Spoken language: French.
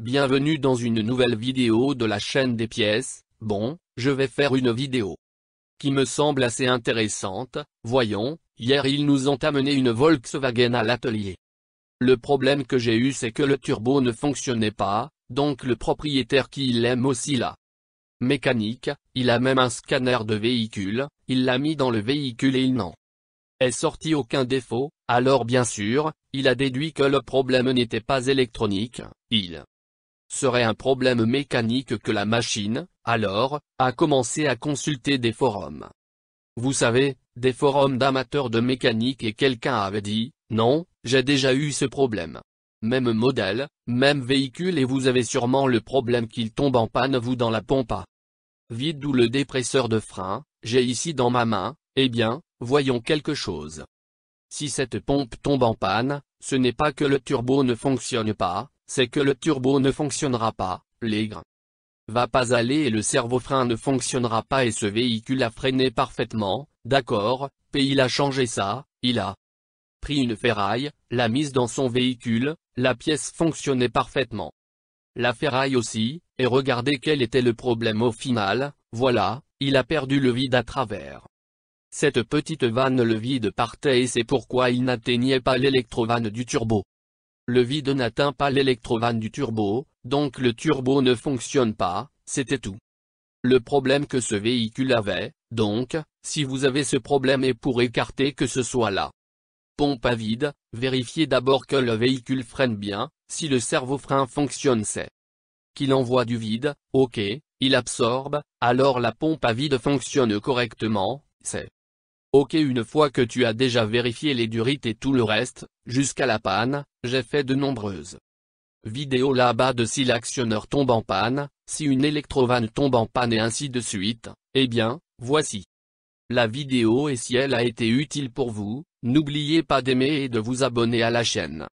Bienvenue dans une nouvelle vidéo de la chaîne des pièces, bon, je vais faire une vidéo qui me semble assez intéressante, voyons, hier ils nous ont amené une Volkswagen à l'atelier. Le problème que j'ai eu c'est que le turbo ne fonctionnait pas, donc le propriétaire qui l'aime aussi là. Mécanique, il a même un scanner de véhicule, il l'a mis dans le véhicule et il n'en est sorti aucun défaut, alors bien sûr, il a déduit que le problème n'était pas électronique, il serait un problème mécanique que la machine, alors, a commencé à consulter des forums. Vous savez, des forums d'amateurs de mécanique et quelqu'un avait dit, non, j'ai déjà eu ce problème. Même modèle, même véhicule et vous avez sûrement le problème qu'il tombe en panne vous dans la pompe à vide ou le dépresseur de frein, j'ai ici dans ma main, eh bien, voyons quelque chose. Si cette pompe tombe en panne, ce n'est pas que le turbo ne fonctionne pas, c'est que le turbo ne fonctionnera pas, l'aigre va pas aller et le cerveau-frein ne fonctionnera pas et ce véhicule a freiné parfaitement, d'accord, et il a changé ça, il a pris une ferraille, l'a mise dans son véhicule, la pièce fonctionnait parfaitement. La ferraille aussi, et regardez quel était le problème au final, voilà, il a perdu le vide à travers. Cette petite vanne le vide partait et c'est pourquoi il n'atteignait pas l'électrovanne du turbo le vide n'atteint pas l'électrovanne du turbo, donc le turbo ne fonctionne pas, c'était tout. Le problème que ce véhicule avait, donc, si vous avez ce problème et pour écarter que ce soit là. pompe à vide, vérifiez d'abord que le véhicule freine bien, si le cerveau frein fonctionne c'est qu'il envoie du vide, ok, il absorbe, alors la pompe à vide fonctionne correctement, c'est Ok une fois que tu as déjà vérifié les durites et tout le reste, jusqu'à la panne, j'ai fait de nombreuses vidéos là-bas de si l'actionneur tombe en panne, si une électrovanne tombe en panne et ainsi de suite, eh bien, voici. La vidéo et si elle a été utile pour vous, n'oubliez pas d'aimer et de vous abonner à la chaîne.